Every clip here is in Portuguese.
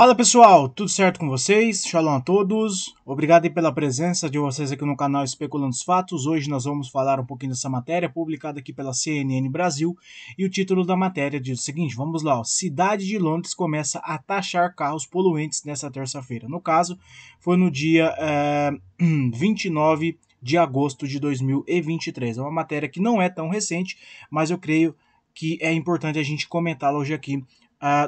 Fala pessoal, tudo certo com vocês? Shalom a todos. Obrigado pela presença de vocês aqui no canal Especulando os Fatos. Hoje nós vamos falar um pouquinho dessa matéria publicada aqui pela CNN Brasil e o título da matéria diz o seguinte: vamos lá, ó. cidade de Londres começa a taxar carros poluentes nessa terça-feira. No caso, foi no dia é, eh, 29 de agosto de 2023. É uma matéria que não é tão recente, mas eu creio que é importante a gente comentá-la hoje aqui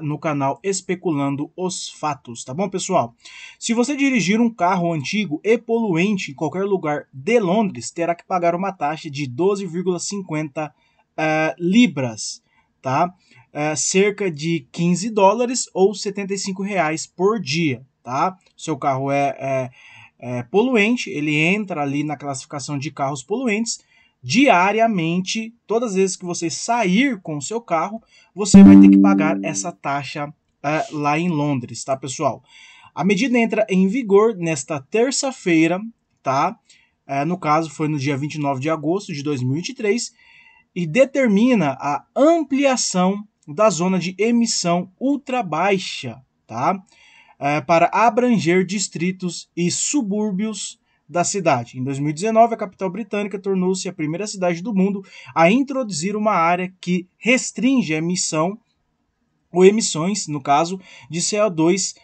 no canal Especulando os Fatos, tá bom, pessoal? Se você dirigir um carro antigo e poluente em qualquer lugar de Londres, terá que pagar uma taxa de 12,50 eh, libras, tá? Eh, cerca de 15 dólares ou 75 reais por dia, tá? Seu carro é, é, é poluente, ele entra ali na classificação de carros poluentes diariamente, todas as vezes que você sair com o seu carro, você vai ter que pagar essa taxa uh, lá em Londres, tá, pessoal? A medida entra em vigor nesta terça-feira, tá? Eh, no caso, foi no dia 29 de agosto de 2023 e determina a ampliação da zona de emissão ultra baixa, tá? Eh, para abranger distritos e subúrbios da cidade. Em 2019, a capital britânica tornou-se a primeira cidade do mundo a introduzir uma área que restringe a emissão ou emissões, no caso, de CO2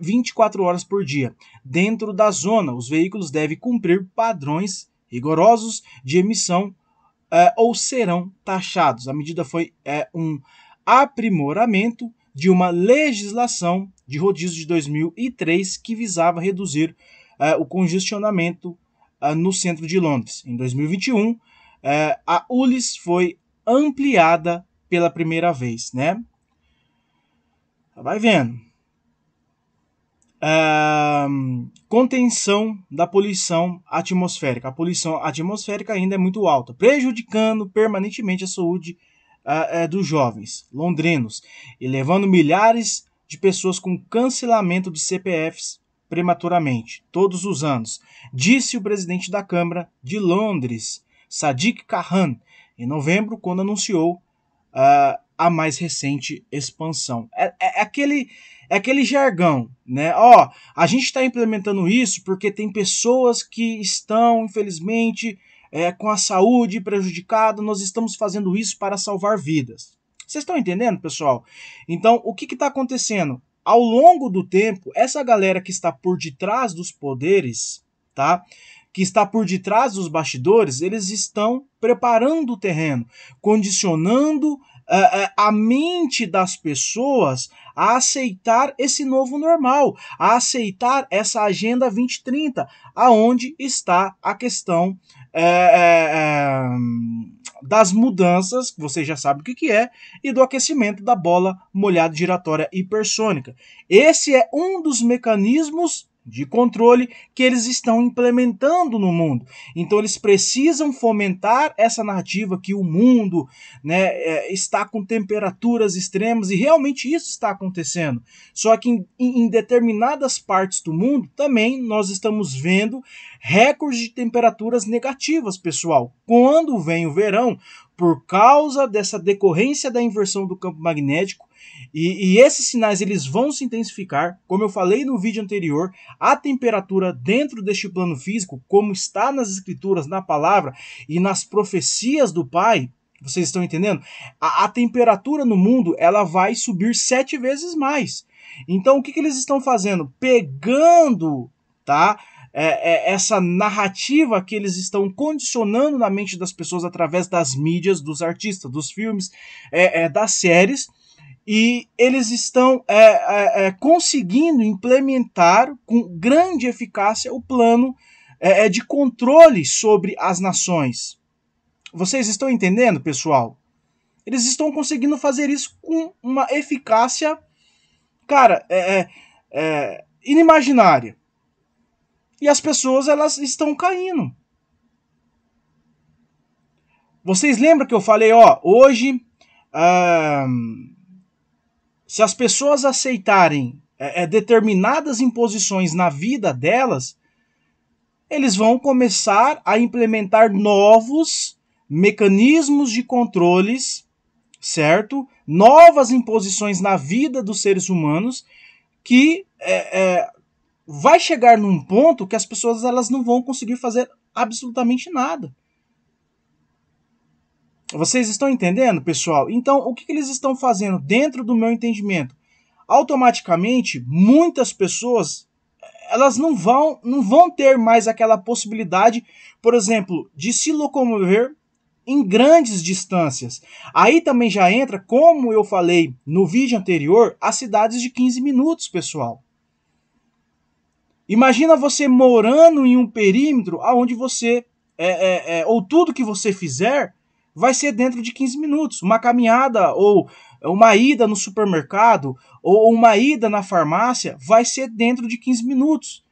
24 eh, horas por dia. Dentro da zona, os veículos devem cumprir padrões rigorosos de emissão eh, ou serão taxados. A medida foi eh, um aprimoramento de uma legislação de rodízio de 2003 que visava reduzir é, o congestionamento é, no centro de Londres. Em 2021, é, a ULIS foi ampliada pela primeira vez, né? Vai vendo. Uh, contenção da poluição atmosférica. A poluição atmosférica ainda é muito alta, prejudicando permanentemente a saúde uh, uh, dos jovens londrinos e levando milhares de pessoas com cancelamento de CPFs prematuramente, todos os anos, disse o presidente da Câmara de Londres, Sadiq Khan, em novembro, quando anunciou uh, a mais recente expansão. É, é, é aquele, é aquele jargão, né? Ó, oh, a gente está implementando isso porque tem pessoas que estão, infelizmente, é, com a saúde prejudicada, nós estamos fazendo isso para salvar vidas. Vocês estão entendendo, pessoal? Então, o que está acontecendo? ao longo do tempo, essa galera que está por detrás dos poderes, tá? Que está por detrás dos bastidores, eles estão preparando o terreno, condicionando uh, uh, a mente das pessoas a aceitar esse novo normal, a aceitar essa agenda 2030, aonde está a questão é, é, é, das mudanças, que você já sabe o que, que é, e do aquecimento da bola molhada giratória hipersônica. Esse é um dos mecanismos de controle que eles estão implementando no mundo. Então eles precisam fomentar essa narrativa que o mundo né, é, está com temperaturas extremas e realmente isso está acontecendo. Só que em, em determinadas partes do mundo também nós estamos vendo recordes de temperaturas negativas, pessoal. Quando vem o verão, por causa dessa decorrência da inversão do campo magnético. E, e, esses sinais eles vão se intensificar, como eu falei no vídeo anterior, a temperatura dentro deste plano físico, como está nas escrituras, na palavra e nas profecias do Pai, vocês estão entendendo? A, a temperatura no mundo ela vai subir sete vezes mais. Então o que, que eles estão fazendo? Pegando, tá? é, é, essa narrativa que eles estão condicionando na mente das pessoas através das mídias, dos artistas, dos filmes, é, é das séries, e eles estão é, é, conseguindo implementar com grande eficácia o plano de controle sobre as nações. Vocês estão entendendo, pessoal? Eles estão conseguindo fazer isso com uma eficácia, cara, é inimaginária e as pessoas elas estão caindo. Vocês lembram que eu falei, ó, hoje, hum, se as pessoas aceitarem é, é, determinadas imposições na vida delas, eles vão começar a implementar novos mecanismos de controles, certo? Novas imposições na vida dos seres humanos que é, é vai chegar num ponto que as pessoas elas não vão conseguir fazer absolutamente nada. Vocês estão entendendo, pessoal? Então, o que, que eles estão fazendo dentro do meu entendimento? Automaticamente, muitas pessoas elas não vão, não vão ter mais aquela possibilidade, por exemplo, de se locomover em grandes distâncias. Aí também já entra, como eu falei no vídeo anterior, as cidades de 15 minutos, pessoal. Imagina você morando em um perímetro aonde você é, é, é, ou tudo que você fizer vai ser dentro de 15 minutos. Uma caminhada ou uma ida no supermercado ou uma ida na farmácia vai ser dentro de 15 minutos.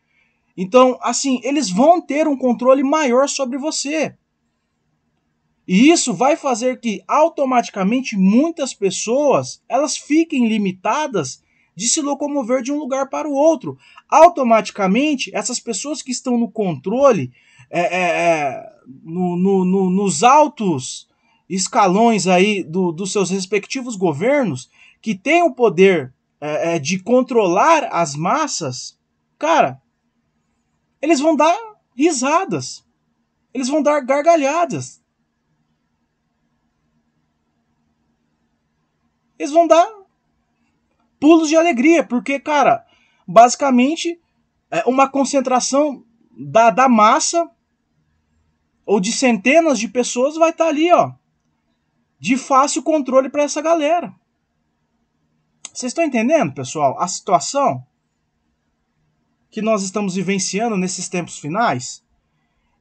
Então, assim, eles vão ter um controle maior sobre você. E isso vai fazer que automaticamente muitas pessoas elas fiquem limitadas de se locomover de um lugar para o outro. Automaticamente, essas pessoas que estão no controle, é, é, é, no, no, no, nos altos escalões aí do, dos seus respectivos governos, que têm o poder é, é de controlar as massas, cara, eles vão dar risadas, eles vão dar gargalhadas, eles vão dar pulos de alegria, porque, cara, basicamente é uma concentração da, da massa ou de centenas de pessoas vai estar tá ali, ó, de fácil controle para essa galera. Vocês estão entendendo, pessoal, a situação que nós estamos vivenciando nesses tempos finais?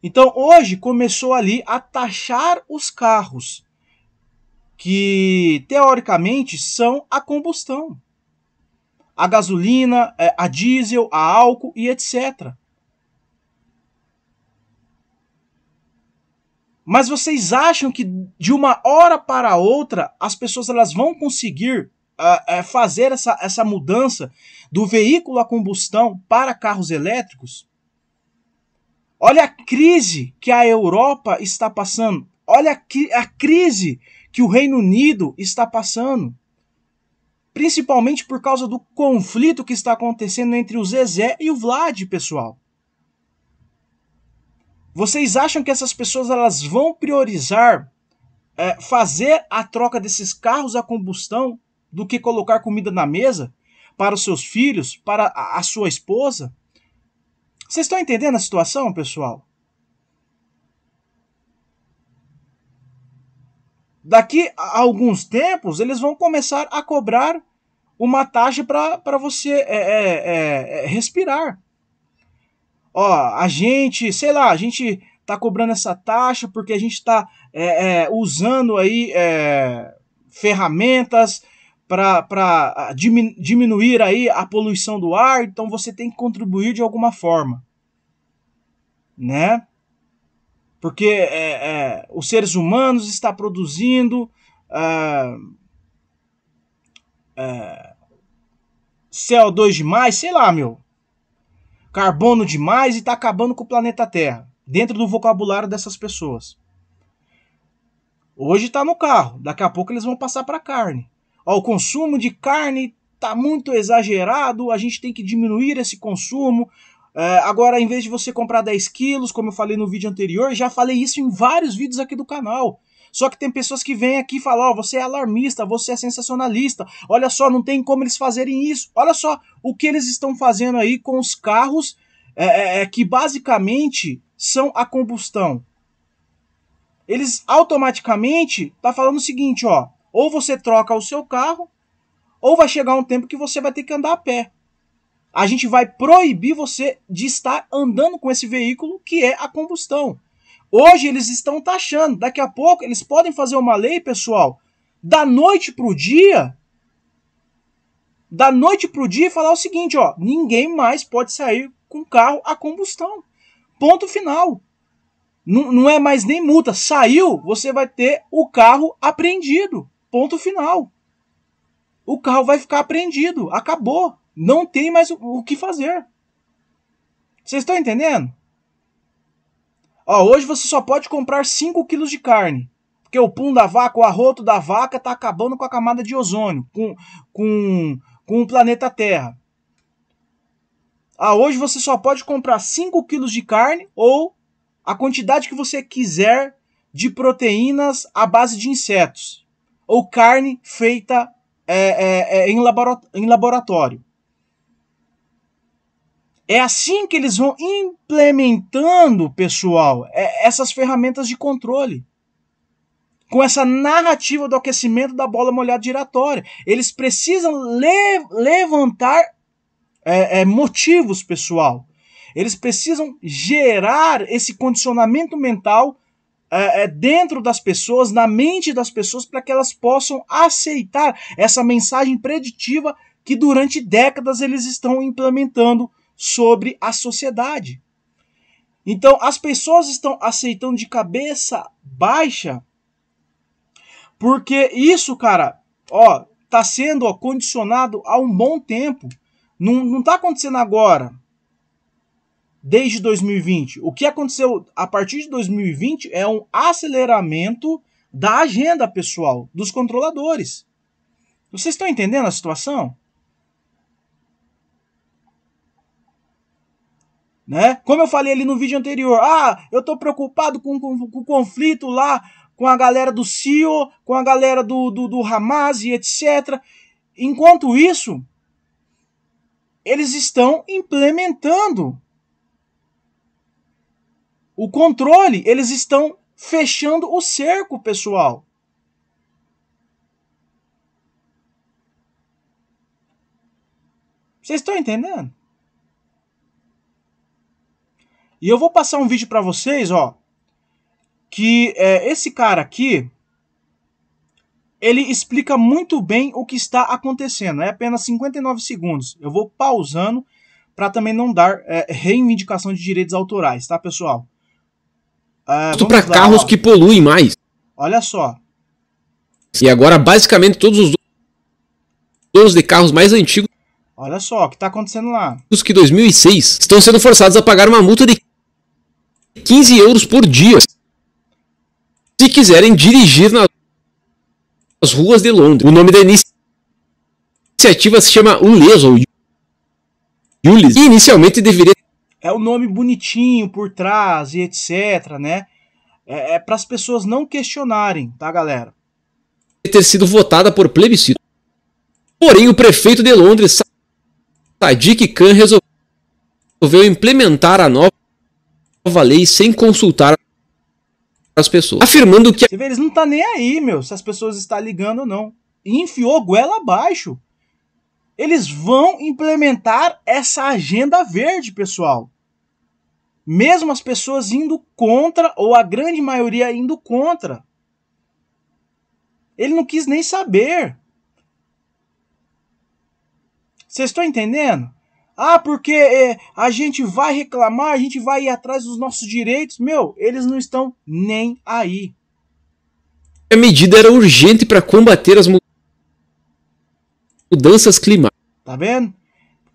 Então, hoje começou ali a taxar os carros que teoricamente são a combustão a gasolina, é, a diesel, a álcool e etc. Mas vocês acham que de uma hora para outra as pessoas elas vão conseguir uh, fazer essa, essa mudança do veículo a combustão para carros elétricos? Olha a crise que a Europa está passando. Olha a, a crise que o Reino Unido está passando principalmente por causa do conflito que está acontecendo entre o Zezé e o Vlad, pessoal. Vocês acham que essas pessoas elas vão priorizar é, fazer a troca desses carros a combustão do que colocar comida na mesa para os seus filhos, para a, a sua esposa? Vocês estão entendendo a situação, pessoal? Daqui a alguns tempos, eles vão começar a cobrar uma taxa para você é, é, é, é, respirar. Ó, a gente, sei lá, a gente tá cobrando essa taxa porque a gente está é, é, usando aí ferramentas para diminuir aí a poluição do ar, então você tem que contribuir de alguma forma, né? porque é, é, os seres humanos estão produzindo é, é CO2 demais, sei lá, meu, carbono demais e está acabando com o planeta Terra, dentro do vocabulário dessas pessoas. Hoje está no carro, daqui a pouco eles vão passar para carne. Ó, o consumo de carne está muito exagerado, a gente tem que diminuir esse consumo, é, agora, em vez de você comprar 10 quilos, como eu falei no vídeo anterior, já falei isso em vários vídeos aqui do canal. Só que tem pessoas que vêm aqui e falam, ó, oh, você é alarmista, você é sensacionalista, olha só, não tem como eles fazerem isso. Olha só o que eles estão fazendo aí com os carros é, é, é, que basicamente são a combustão. Eles automaticamente tá falando o seguinte, ó, ou você troca o seu carro, ou vai chegar um tempo que você vai ter que andar a pé. A gente vai proibir você de estar andando com esse veículo que é a combustão. Hoje eles estão taxando, daqui a pouco eles podem fazer uma lei, pessoal, da noite para o dia, da noite para o dia e falar o seguinte, ó, ninguém mais pode sair com carro a combustão. Ponto final. não é mais nem multa. Saiu, você vai ter o carro apreendido. Ponto final. O carro vai ficar apreendido. Acabou não tem mais o, o que fazer. Vocês estão entendendo? Ó, hoje você só pode comprar 5 quilos de carne. Porque o pum da vaca, o arroto da vaca está acabando com a camada de ozônio, com, com, com o planeta Terra. Ah, hoje você só pode comprar 5 quilos de carne ou a quantidade que você quiser de proteínas à base de insetos. Ou carne feita é, é, é, em, em laboratório. É assim que eles vão implementando, pessoal, é, essas ferramentas de controle. Com essa narrativa do aquecimento da bola molhada giratória. Eles precisam le levantar é, é, motivos, pessoal. Eles precisam gerar esse condicionamento mental é, é dentro das pessoas, na mente das pessoas, para que elas possam aceitar essa mensagem preditiva que durante décadas eles estão implementando sobre a sociedade. Então, as pessoas estão aceitando de cabeça baixa, porque isso, cara, ó, tá sendo ó, condicionado há um bom tempo. Não, não tá acontecendo agora, desde 2020. O que aconteceu a partir de 2020 é um aceleramento da agenda pessoal dos controladores. Vocês estão entendendo a situação? Né? Como eu falei ali no vídeo anterior, ah, eu estou preocupado com, com, com o conflito lá com a galera do CIO, com a galera do, do, do, Hamas e etc. Enquanto isso, eles estão implementando o controle, eles estão fechando o cerco, pessoal. Vocês estão entendendo? E eu vou passar um vídeo para vocês, ó, que é, esse cara aqui, ele explica muito bem o que está acontecendo. É apenas 59 segundos. Eu vou pausando para também não dar é, reivindicação de direitos autorais, tá, pessoal? É, para carros ó. que poluem mais. Olha só. E agora, basicamente, todos os donos de carros mais antigos. Olha só o que está acontecendo lá. Os que 2006 estão sendo forçados a pagar uma multa de 15 euros por dia se quiserem dirigir nas ruas de Londres. O nome da iniciativa se chama Ules ou Ulis. E inicialmente deveria. É o um nome bonitinho por trás e etc, né? É, é para as pessoas não questionarem, tá, galera? Ter sido votada por plebiscito. Porém, o prefeito de Londres, Sadiq Khan, resolveu implementar a nova nova lei sem consultar as pessoas. Afirmando que. Você vê, eles não tá nem aí, meu, se as pessoas estão ligando ou não. E enfiou goela abaixo. Eles vão implementar essa agenda verde, pessoal. Mesmo as pessoas indo contra, ou a grande maioria indo contra. Ele não quis nem saber. Vocês estão entendendo? Ah, porque é, a gente vai reclamar, a gente vai ir atrás dos nossos direitos. Meu, eles não estão nem aí. A medida era urgente para combater as mudanças climáticas. Tá vendo?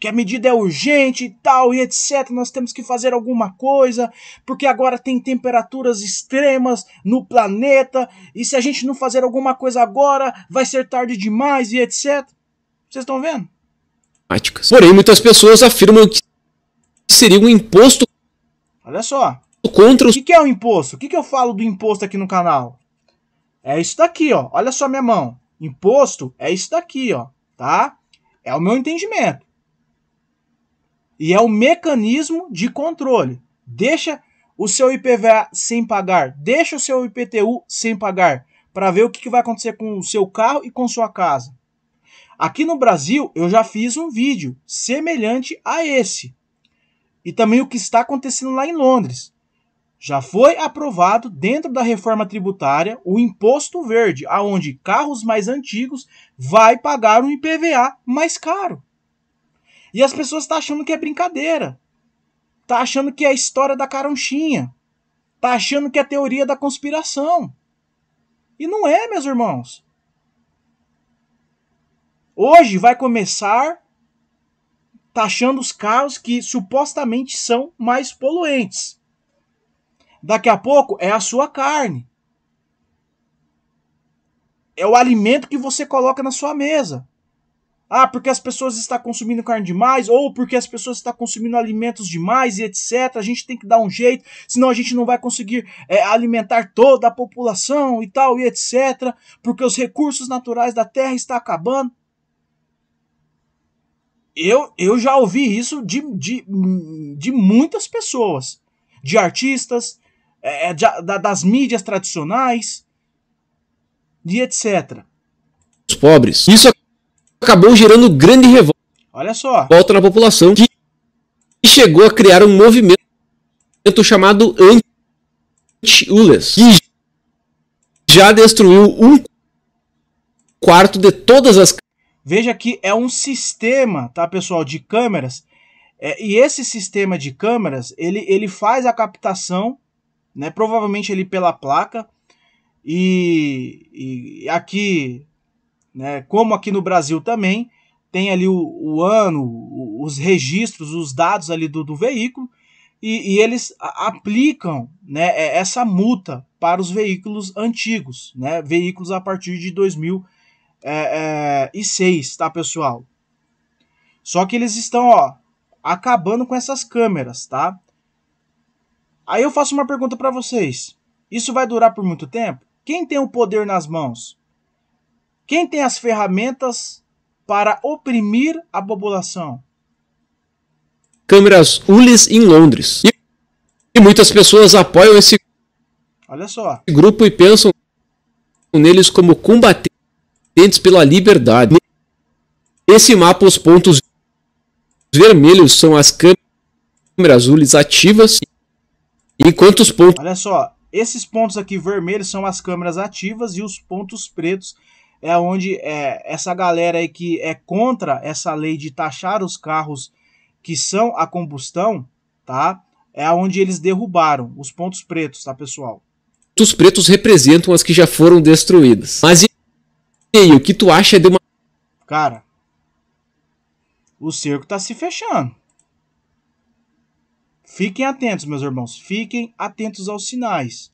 que a medida é urgente e tal e etc. Nós temos que fazer alguma coisa, porque agora tem temperaturas extremas no planeta, e se a gente não fazer alguma coisa agora, vai ser tarde demais e etc. Vocês estão vendo? Porém, muitas pessoas afirmam que seria um imposto. Olha só. Contra os... O que, é o um imposto? O que, que eu falo do imposto aqui no canal? É isso daqui, ó. Olha só minha mão. Imposto é isso daqui, ó. Tá? É o meu entendimento. E é o mecanismo de controle. Deixa o seu IPVA sem pagar, deixa o seu IPTU sem pagar, para ver o que, que vai acontecer com o seu carro e com sua casa. Aqui no Brasil, eu já fiz um vídeo semelhante a esse. E também o que está acontecendo lá em Londres. Já foi aprovado dentro da reforma tributária o imposto verde, aonde carros mais antigos vai pagar um IPVA mais caro. E as pessoas estão tá achando que é brincadeira. Tá achando que é a história da caronchinha. Tá achando que é a teoria da conspiração. E não é, meus irmãos. Hoje vai começar taxando os carros que supostamente são mais poluentes. Daqui a pouco é a sua carne. É o alimento que você coloca na sua mesa. Ah, porque as pessoas estão consumindo carne demais, ou porque as pessoas estão consumindo alimentos demais e etc. A gente tem que dar um jeito, senão a gente não vai conseguir é, alimentar toda a população e tal e etc. Porque os recursos naturais da terra estão acabando eu, eu já ouvi isso de, de, de muitas pessoas, de artistas, é, é, de, da, das mídias tradicionais e etc. Os pobres. Isso acabou gerando grande revolta. Olha só. Volta na população que chegou a criar um movimento chamado anti-ULES, que já destruiu um quarto de todas as Veja que é um sistema, tá, pessoal, de câmeras. É, e esse sistema de câmeras, ele, ele faz a captação, né, provavelmente ele pela placa. E, e aqui, né, como aqui no Brasil também, tem ali o, o ano, os registros, os dados ali do, do veículo. E, e, eles aplicam né, é, essa multa para os veículos antigos, né, veículos a partir de 2000 é, é, e 6, tá, pessoal? Só que eles estão, ó, acabando com essas câmeras, tá? Aí eu faço uma pergunta para vocês. Isso vai durar por muito tempo? Quem tem o poder nas mãos? Quem tem as ferramentas para oprimir a população? Câmeras Ulis em Londres. E muitas pessoas apoiam esse Olha só. grupo e pensam neles como combater dentes pela liberdade. Nesse mapa, os pontos vermelhos são as câmeras azuis ativas, E quantos pontos. Olha só, esses pontos aqui vermelhos são as câmeras ativas e os pontos pretos é onde é, essa galera aí que é contra essa lei de taxar os carros que são a combustão, tá? É onde eles derrubaram os pontos pretos, tá, pessoal? Os pretos representam as que já foram destruídas. Mas e o que tu acha de uma. Cara, o cerco tá se fechando. Fiquem atentos, meus irmãos. Fiquem atentos aos sinais.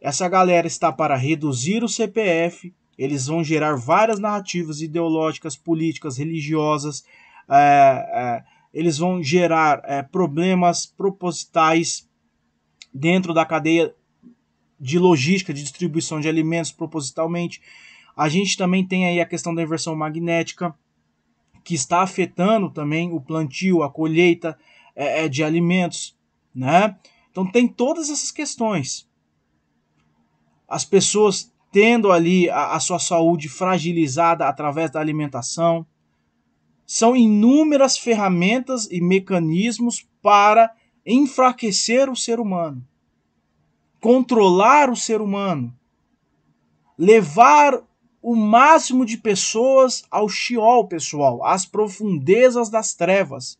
Essa galera está para reduzir o CPF. Eles vão gerar várias narrativas ideológicas, políticas, religiosas. É, é, eles vão gerar é, problemas propositais dentro da cadeia de logística de distribuição de alimentos propositalmente. A gente também tem aí a questão da inversão magnética, que está afetando também o plantio, a colheita é, é, de alimentos, né? Então tem todas essas questões. As pessoas tendo ali a, a sua saúde fragilizada através da alimentação. São inúmeras ferramentas e mecanismos para enfraquecer o ser humano, controlar o ser humano, levar o máximo de pessoas ao Sheol, pessoal, às profundezas das trevas.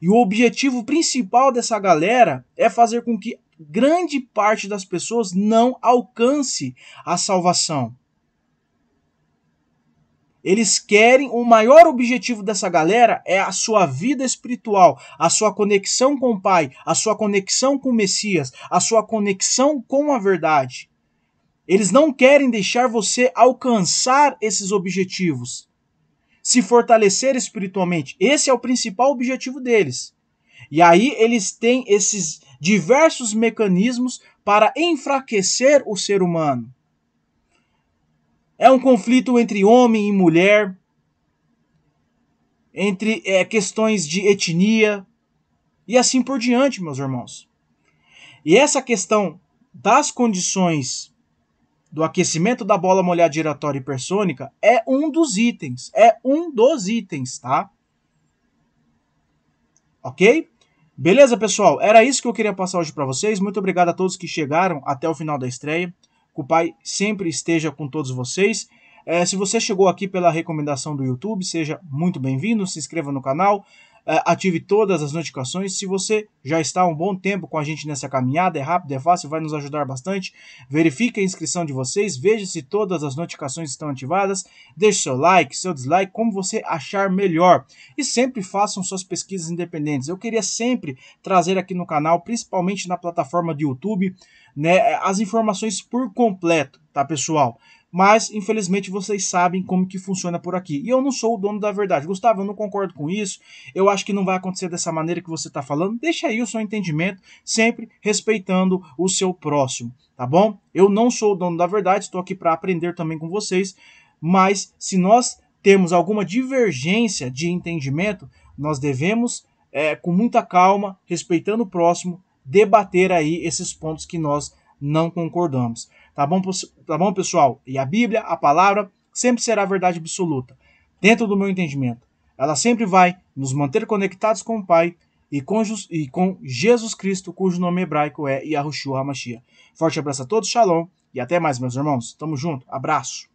E o objetivo principal dessa galera é fazer com que grande parte das pessoas não alcance a salvação. Eles querem, o maior objetivo dessa galera é a sua vida espiritual, a sua conexão com o Pai, a sua conexão com o Messias, a sua conexão com a verdade. Eles não querem deixar você alcançar esses objetivos, se fortalecer espiritualmente. Esse é o principal objetivo deles. E aí eles têm esses diversos mecanismos para enfraquecer o ser humano. É um conflito entre homem e mulher, entre é, questões de etnia e assim por diante, meus irmãos. E essa questão das condições do aquecimento da bola molhada giratória hipersônica é um dos itens. É um dos itens, tá? Ok? Beleza, pessoal? Era isso que eu queria passar hoje para vocês. Muito obrigado a todos que chegaram até o final da estreia. Que o Pai sempre esteja com todos vocês. É, se você chegou aqui pela recomendação do YouTube, seja muito bem-vindo. Se inscreva no canal é, ative todas as notificações. Se você já está há um bom tempo com a gente nessa caminhada, é rápido, é fácil, vai nos ajudar bastante. Verifique a inscrição de vocês, veja se todas as notificações estão ativadas, deixe seu like, seu dislike, como você achar melhor. E sempre façam suas pesquisas independentes. Eu queria sempre trazer aqui no canal, principalmente na plataforma do YouTube, né, as informações por completo, tá pessoal? mas infelizmente vocês sabem como que funciona por aqui. E eu não sou o dono da verdade. Gustavo, eu não concordo com isso. Eu acho que não vai acontecer dessa maneira que você está falando. Deixa aí o seu entendimento, sempre respeitando o seu próximo, tá bom? Eu não sou o dono da verdade, estou aqui para aprender também com vocês, mas se nós temos alguma divergência de entendimento, nós devemos, é, com muita calma, respeitando o próximo, debater aí esses pontos que nós não concordamos. Tá bom, tá bom, pessoal? E a Bíblia, a palavra, sempre será a verdade absoluta, dentro do meu entendimento. Ela sempre vai nos manter conectados com o Pai e com, e com Jesus Cristo, cujo nome hebraico é Yahushua HaMashiach. Forte abraço a todos, shalom, e até mais, meus irmãos. Tamo junto, abraço.